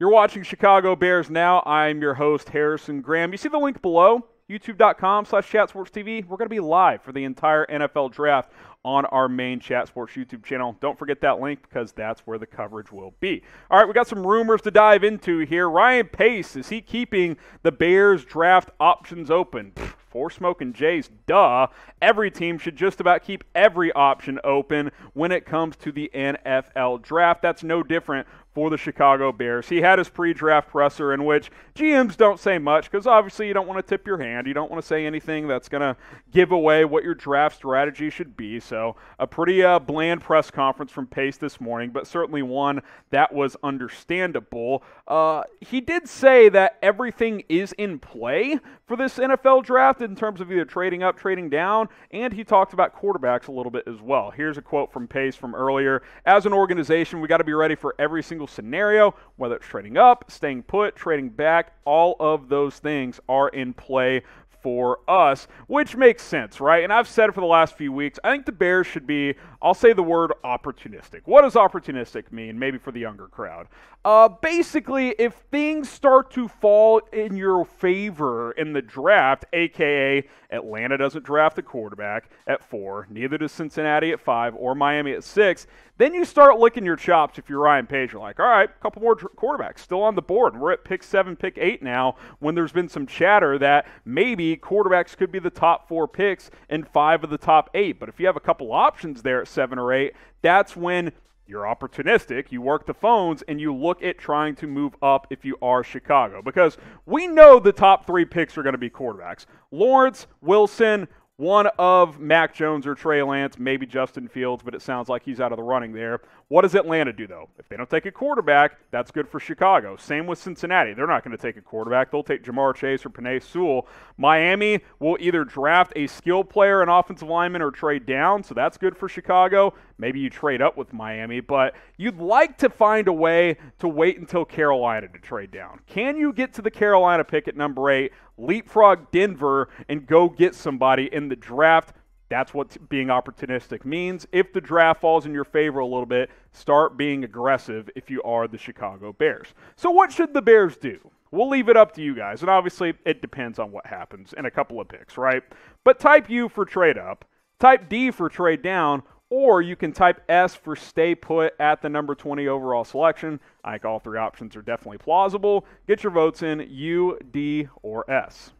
You're watching Chicago Bears Now. I'm your host, Harrison Graham. You see the link below, youtube.com slash chatsportstv. We're going to be live for the entire NFL draft on our main Chat Sports YouTube channel. Don't forget that link because that's where the coverage will be. All right, we got some rumors to dive into here. Ryan Pace, is he keeping the Bears draft options open? Four for smoking Jays, duh. Every team should just about keep every option open when it comes to the NFL draft. That's no different for the Chicago Bears. He had his pre draft presser in which GMs don't say much because obviously you don't want to tip your hand. You don't want to say anything that's going to give away what your draft strategy should be. So so, a pretty uh, bland press conference from Pace this morning, but certainly one that was understandable. Uh, he did say that everything is in play for this NFL draft in terms of either trading up, trading down, and he talked about quarterbacks a little bit as well. Here's a quote from Pace from earlier As an organization, we got to be ready for every single scenario, whether it's trading up, staying put, trading back, all of those things are in play for us, which makes sense, right? And I've said for the last few weeks, I think the Bears should be, I'll say the word opportunistic. What does opportunistic mean, maybe for the younger crowd? Uh, basically, if things start to fall in your favor in the draft, aka Atlanta doesn't draft a quarterback at four, neither does Cincinnati at five, or Miami at six, then you start licking your chops if you're Ryan Page. You're like, all right, a couple more quarterbacks still on the board. We're at pick seven, pick eight now, when there's been some chatter that maybe quarterbacks could be the top four picks and five of the top eight. But if you have a couple options there at seven or eight, that's when you're opportunistic, you work the phones, and you look at trying to move up if you are Chicago. Because we know the top three picks are going to be quarterbacks Lawrence, Wilson, one of Mac Jones or Trey Lance, maybe Justin Fields, but it sounds like he's out of the running there. What does Atlanta do, though? If they don't take a quarterback, that's good for Chicago. Same with Cincinnati. They're not going to take a quarterback. They'll take Jamar Chase or Panay Sewell. Miami will either draft a skill player, an offensive lineman, or trade down, so that's good for Chicago. Maybe you trade up with Miami, but you'd like to find a way to wait until Carolina to trade down. Can you get to the Carolina pick at number eight? leapfrog Denver and go get somebody in the draft. That's what being opportunistic means. If the draft falls in your favor a little bit, start being aggressive if you are the Chicago Bears. So, what should the Bears do? We'll leave it up to you guys. And obviously, it depends on what happens in a couple of picks, right? But type U for trade up, type D for trade down, or you can type S for stay put at the number 20 overall selection. I think all three options are definitely plausible. Get your votes in U, D, or S.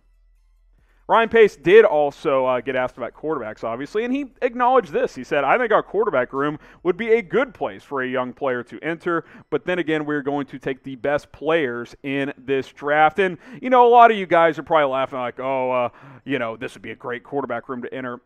Ryan Pace did also uh, get asked about quarterbacks, obviously, and he acknowledged this. He said, I think our quarterback room would be a good place for a young player to enter, but then again, we're going to take the best players in this draft. And, you know, a lot of you guys are probably laughing like, oh, uh, you know, this would be a great quarterback room to enter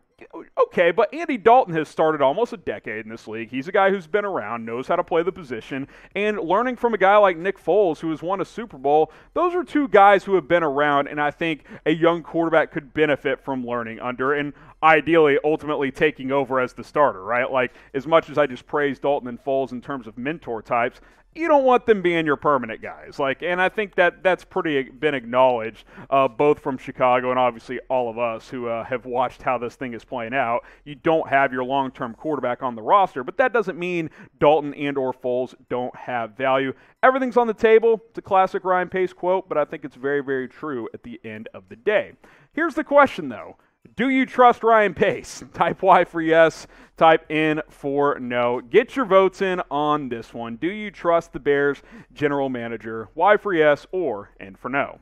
okay, but Andy Dalton has started almost a decade in this league. He's a guy who's been around, knows how to play the position, and learning from a guy like Nick Foles, who has won a Super Bowl, those are two guys who have been around, and I think a young quarterback could benefit from learning under. And ideally ultimately taking over as the starter, right? Like as much as I just praise Dalton and Foles in terms of mentor types, you don't want them being your permanent guys. Like, and I think that that's pretty uh, been acknowledged, uh, both from Chicago and obviously all of us who uh, have watched how this thing is playing out. You don't have your long-term quarterback on the roster, but that doesn't mean Dalton and or Foles don't have value. Everything's on the table. It's a classic Ryan Pace quote, but I think it's very, very true at the end of the day. Here's the question though. Do you trust Ryan Pace? Type Y for yes, type N for no. Get your votes in on this one. Do you trust the Bears general manager? Y for yes or N for no?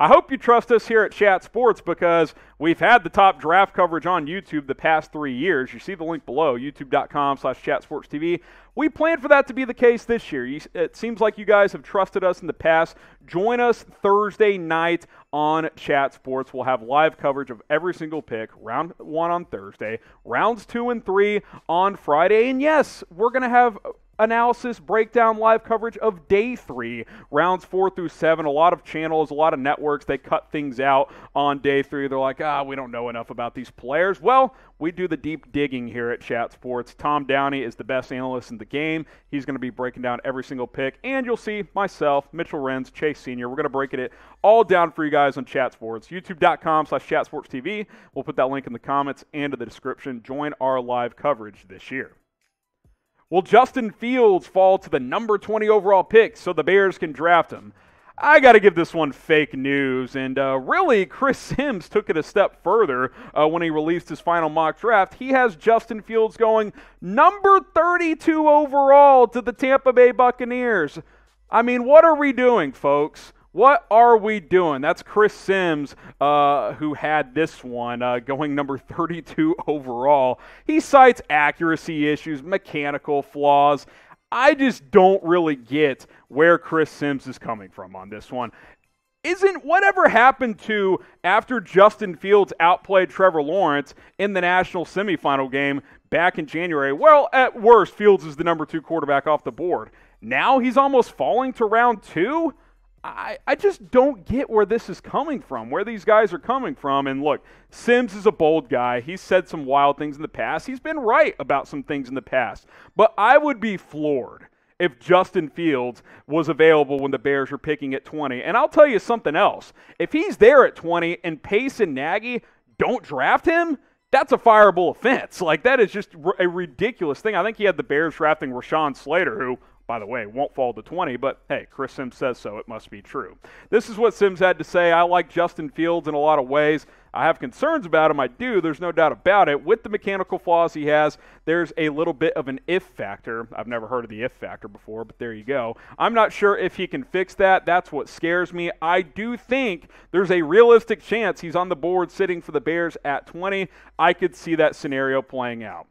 I hope you trust us here at Chat Sports because we've had the top draft coverage on YouTube the past three years. You see the link below, youtube.com slash chatsportstv. We plan for that to be the case this year. It seems like you guys have trusted us in the past. Join us Thursday night on Chat Sports. We'll have live coverage of every single pick, round one on Thursday, rounds two and three on Friday. And yes, we're going to have analysis, breakdown, live coverage of day three, rounds four through seven. A lot of channels, a lot of networks, they cut things out on day three. They're like, ah, we don't know enough about these players. Well, we do the deep digging here at Chat Sports. Tom Downey is the best analyst in the game. He's going to be breaking down every single pick. And you'll see myself, Mitchell Renz, Chase Sr. We're going to break it all down for you guys on Chat Sports. YouTube.com slash Chat Sports TV. We'll put that link in the comments and in the description. Join our live coverage this year. Will Justin Fields fall to the number 20 overall pick so the Bears can draft him? I got to give this one fake news. And uh, really, Chris Sims took it a step further uh, when he released his final mock draft. He has Justin Fields going number 32 overall to the Tampa Bay Buccaneers. I mean, what are we doing, folks? What are we doing? That's Chris Sims, uh, who had this one uh, going number 32 overall. He cites accuracy issues, mechanical flaws. I just don't really get where Chris Sims is coming from on this one isn't whatever happened to after Justin Fields outplayed Trevor Lawrence in the national semifinal game back in January? Well, at worst, Fields is the number two quarterback off the board. Now he's almost falling to round two? I, I just don't get where this is coming from, where these guys are coming from. And look, Sims is a bold guy. He's said some wild things in the past. He's been right about some things in the past. But I would be floored if Justin Fields was available when the Bears were picking at 20. And I'll tell you something else. If he's there at 20 and Pace and Nagy don't draft him, that's a fireable offense. Like, that is just a ridiculous thing. I think he had the Bears drafting Rashawn Slater, who by the way, won't fall to 20, but hey, Chris Sims says so. It must be true. This is what Sims had to say. I like Justin Fields in a lot of ways. I have concerns about him. I do. There's no doubt about it. With the mechanical flaws he has, there's a little bit of an if factor. I've never heard of the if factor before, but there you go. I'm not sure if he can fix that. That's what scares me. I do think there's a realistic chance he's on the board sitting for the Bears at 20. I could see that scenario playing out.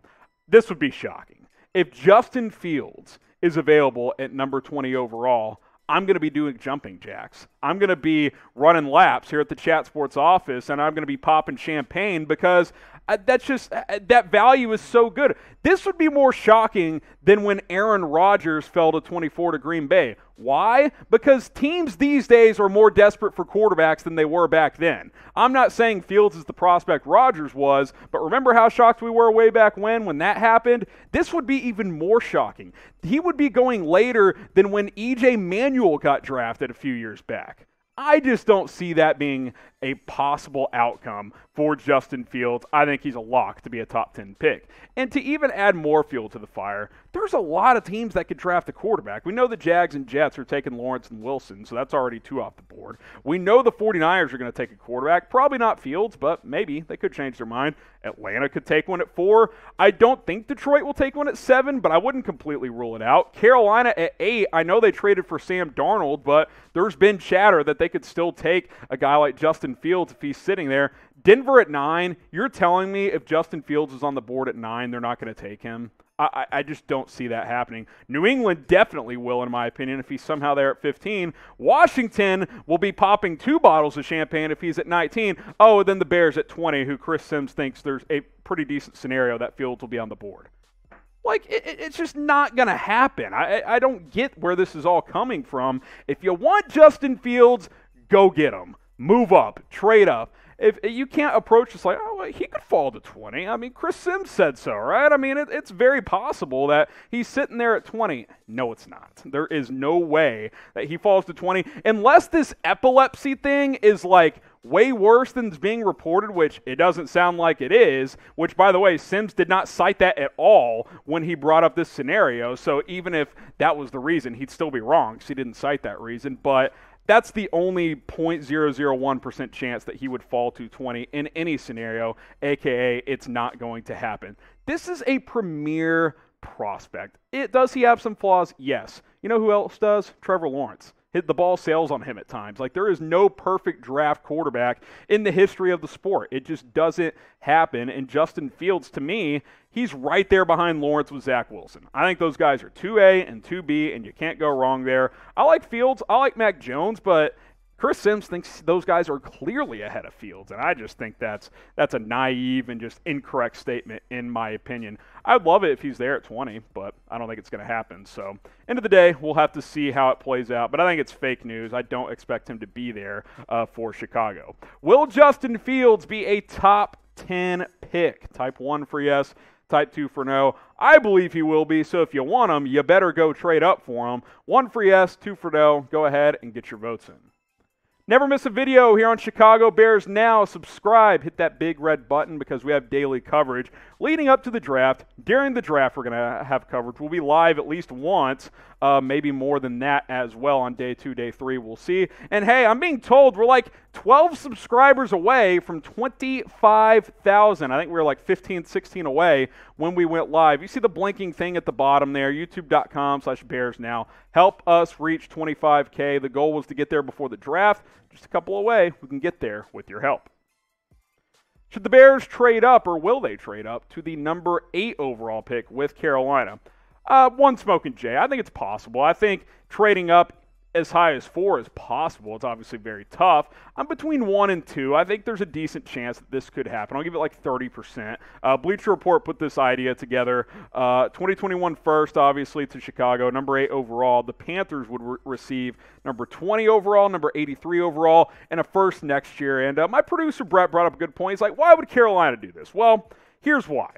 This would be shocking. If Justin Fields is available at number 20 overall. I'm going to be doing jumping jacks. I'm going to be running laps here at the Chat Sports office, and I'm going to be popping champagne because uh, that's just uh, uh, that value is so good. This would be more shocking than when Aaron Rodgers fell to 24 to Green Bay. Why? Because teams these days are more desperate for quarterbacks than they were back then. I'm not saying Fields is the prospect Rodgers was, but remember how shocked we were way back when when that happened? This would be even more shocking. He would be going later than when EJ Manuel got drafted a few years back. I just don't see that being a possible outcome for Justin Fields. I think he's a lock to be a top 10 pick. And to even add more fuel to the fire, there's a lot of teams that could draft a quarterback. We know the Jags and Jets are taking Lawrence and Wilson, so that's already two off the board. We know the 49ers are going to take a quarterback. Probably not Fields, but maybe they could change their mind. Atlanta could take one at four. I don't think Detroit will take one at seven, but I wouldn't completely rule it out. Carolina at eight. I know they traded for Sam Darnold, but there's been chatter that they could still take a guy like Justin Fields if he's sitting there. Denver at nine, you're telling me if Justin Fields is on the board at nine, they're not going to take him. I, I, just don't see that happening. New England definitely will, in my opinion, if he's somehow there at 15. Washington will be popping two bottles of champagne if he's at 19. Oh, then the Bears at 20, who Chris Sims thinks there's a pretty decent scenario that Fields will be on the board. Like, it, it's just not going to happen. I, I don't get where this is all coming from. If you want Justin Fields, go get him. Move up, trade up if you can't approach this like, oh, well, he could fall to 20. I mean, Chris Sims said so, right? I mean, it, it's very possible that he's sitting there at 20. No, it's not. There is no way that he falls to 20 unless this epilepsy thing is like way worse than it's being reported, which it doesn't sound like it is. Which, by the way, Sims did not cite that at all when he brought up this scenario. So even if that was the reason, he'd still be wrong because he didn't cite that reason. But that's the only 0.001% chance that he would fall to 20 in any scenario, aka it's not going to happen. This is a premier prospect. It does he have some flaws? Yes. You know who else does? Trevor Lawrence. Hit the ball sails on him at times. Like there is no perfect draft quarterback in the history of the sport. It just doesn't happen. And Justin Fields, to me, he's right there behind Lawrence with Zach Wilson. I think those guys are 2A and 2B, and you can't go wrong there. I like Fields. I like Mac Jones, but – Chris Sims thinks those guys are clearly ahead of Fields, and I just think that's that's a naive and just incorrect statement, in my opinion. I'd love it if he's there at 20, but I don't think it's going to happen. So, end of the day, we'll have to see how it plays out. But I think it's fake news. I don't expect him to be there uh, for Chicago. Will Justin Fields be a top 10 pick? Type one for yes type 2 for no. I believe he will be, so if you want him, you better go trade up for him. One for yes, two for no. Go ahead and get your votes in. Never miss a video here on Chicago Bears Now. Subscribe, hit that big red button because we have daily coverage leading up to the draft. During the draft, we're going to have coverage. We'll be live at least once uh, maybe more than that as well on day two, day three. We'll see. And hey, I'm being told we're like 12 subscribers away from 25,000. I think we were like 15, 16 away when we went live. You see the blinking thing at the bottom there, youtube.com slash bears now. Help us reach 25K. The goal was to get there before the draft. Just a couple away. We can get there with your help. Should the Bears trade up, or will they trade up, to the number eight overall pick with Carolina? Uh, one smoking Jay. I think it's possible. I think trading up as high as four is possible. It's obviously very tough. I'm between one and two. I think there's a decent chance that this could happen. I'll give it like 30%. Uh, Bleacher Report put this idea together. Uh, 2021 first, obviously, to Chicago, number eight overall. The Panthers would re- receive number 20 overall, number 83 overall, and a first next year. And uh, my producer, Brett, brought up a good point. He's like, why would Carolina do this? Well, here's why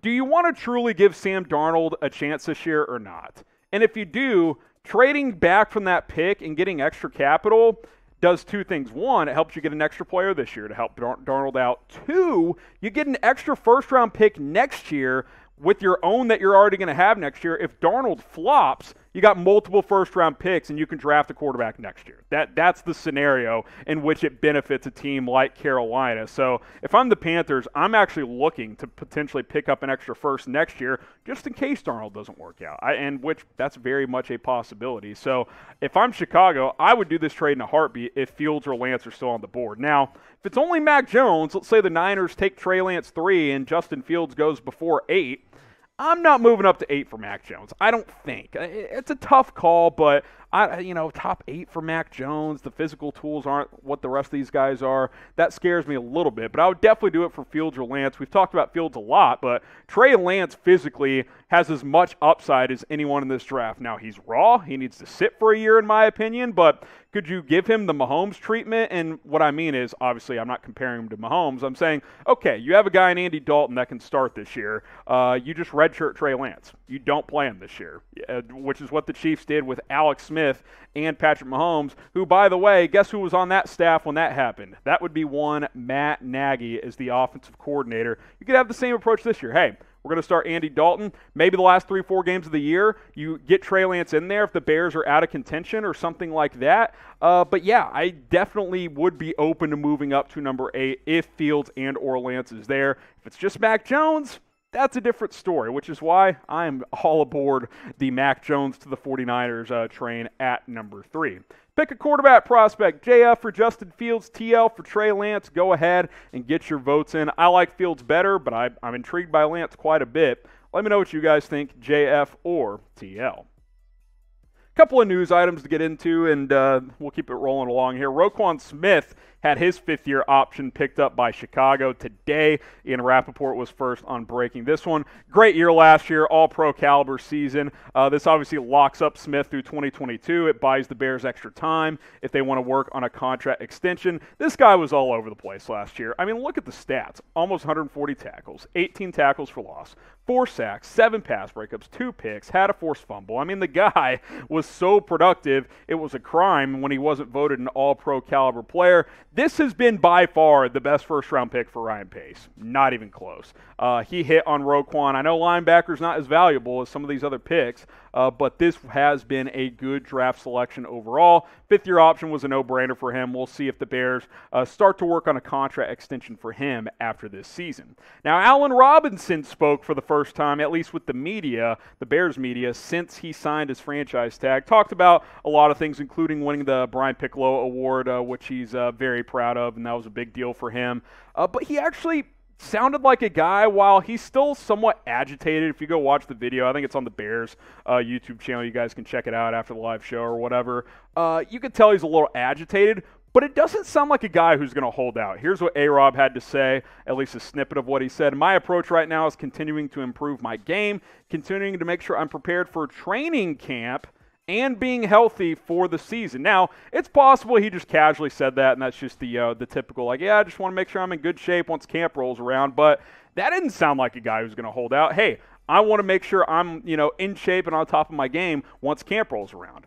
do you want to truly give Sam Darnold a chance this year or not? And if you do, trading back from that pick and getting extra capital does two things. One, it helps you get an extra player this year to help Dar- Darnold out. Two, you get an extra first round pick next year with your own that you're already going to have next year. If Darnold flops, you got multiple first round picks and you can draft a quarterback next year. That that's the scenario in which it benefits a team like Carolina. So if I'm the Panthers, I'm actually looking to potentially pick up an extra first next year just in case Darnold doesn't work out. I, and which that's very much a possibility. So if I'm Chicago, I would do this trade in a heartbeat if Fields or Lance are still on the board. Now, if it's only Mac Jones, let's say the Niners take Trey Lance three and Justin Fields goes before eight I'm not moving up to eight for Mac Jones. I don't think. It's a tough call, but I, you know, top eight for Mac Jones. The physical tools aren't what the rest of these guys are. That scares me a little bit, but I would definitely do it for Fields or Lance. We've talked about Fields a lot, but Trey Lance physically has as much upside as anyone in this draft. Now, he's raw. He needs to sit for a year, in my opinion, but could you give him the Mahomes treatment? And what I mean is, obviously, I'm not comparing him to Mahomes. I'm saying, okay, you have a guy in Andy Dalton that can start this year. Uh, you just redshirt Trey Lance. You don't play him this year, uh, which is what the Chiefs did with Alex Smith Smith and Patrick Mahomes, who, by the way, guess who was on that staff when that happened? That would be one Matt Nagy as the offensive coordinator. You could have the same approach this year. Hey, we're going to start Andy Dalton. Maybe the last three, four games of the year, you get Trey Lance in there if the Bears are out of contention or something like that. Uh, but yeah, I definitely would be open to moving up to number eight if Fields and or Lance is there. If it's just Mac Jones, that's a different story, which is why I'm all aboard the Mac Jones to the 49ers uh, train at number three. Pick a quarterback prospect. JF for Justin Fields, TL for Trey Lance. Go ahead and get your votes in. I like Fields better, but I, I'm intrigued by Lance quite a bit. Let me know what you guys think, JF or TL A couple of news items to get into, and uh, we'll keep it rolling along here. Roquan Smith had his fifth year option picked up by Chicago today. Ian Rappaport was first on breaking this one. Great year last year, all pro caliber season. Uh, this obviously locks up Smith through 2022. It buys the Bears extra time if they want to work on a contract extension. This guy was all over the place last year. I mean, look at the stats almost 140 tackles, 18 tackles for loss, four sacks, seven pass breakups, two picks, had a forced fumble. I mean, the guy was so productive, it was a crime when he wasn't voted an all pro caliber player. This has been by far the best first round pick for Ryan Pace. Not even close. Uh, he hit on Roquan. I know linebacker's not as valuable as some of these other picks, uh, but this has been a good draft selection overall. Fifth year option was a no brainer for him. We'll see if the Bears uh, start to work on a contract extension for him after this season. Now, Allen Robinson spoke for the first time, at least with the media, the Bears media, since he signed his franchise tag. Talked about a lot of things, including winning the Brian Piccolo Award, uh, which he's uh, very proud of, and that was a big deal for him. Uh, but he actually sounded like a guy while he's still somewhat agitated. If you go watch the video, I think it's on the Bears uh, YouTube channel. You guys can check it out after the live show or whatever. Uh, you can tell he's a little agitated, but it doesn't sound like a guy who's going to hold out. Here's what A Rob had to say, at least a snippet of what he said. My approach right now is continuing to improve my game, continuing to make sure I'm prepared for training camp and being healthy for the season. Now, it's possible he just casually said that, and that's just the uh, the typical like, yeah, I just want to make sure I'm in good shape once camp rolls around. But that didn't sound like a guy who's going to hold out. Hey, I want to make sure I'm you know in shape and on top of my game once camp rolls around.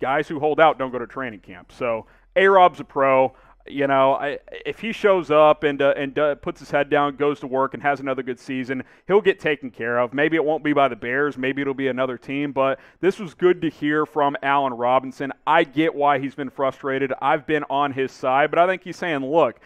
Guys who hold out don't go to training camp. So A Rob's a pro you know, I, if he shows up and uh, and uh, puts his head down, goes to work, and has another good season, he'll get taken care of. Maybe it won't be by the Bears, maybe it'll be another team. But this was good to hear from Allen Robinson. I get why he's been frustrated. I've been on his side, but I think he's saying, look.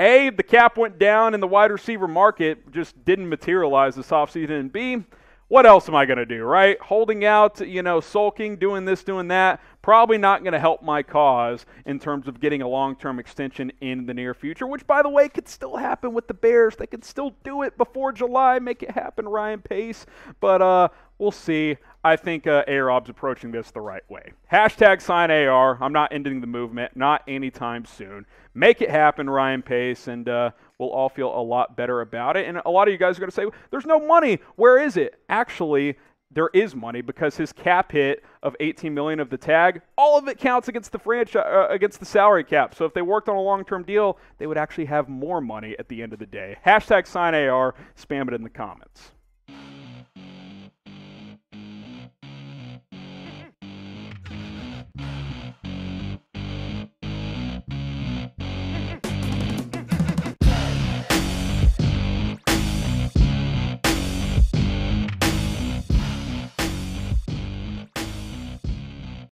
A, the cap went down and the wide receiver market just didn't materialize this offseason. And B, what else am I going to do, right? Holding out, you know, sulking, doing this, doing that, probably not going to help my cause in terms of getting a long term extension in the near future, which, by the way, could still happen with the Bears. They could still do it before July, make it happen, Ryan Pace. But uh, we'll see. I think uh, AROB's approaching this the right way. Hashtag sign AR. I'm not ending the movement, not anytime soon. Make it happen, Ryan Pace, and uh, we'll all feel a lot better about it. And a lot of you guys are going to say, there's no money. Where is it? Actually, there is money because his cap hit of 18 million of the tag, all of it counts against the franchise uh, against the salary cap. So if they worked on a long-term deal, they would actually have more money at the end of the day. Hashtag sign AR. Spam it in the comments.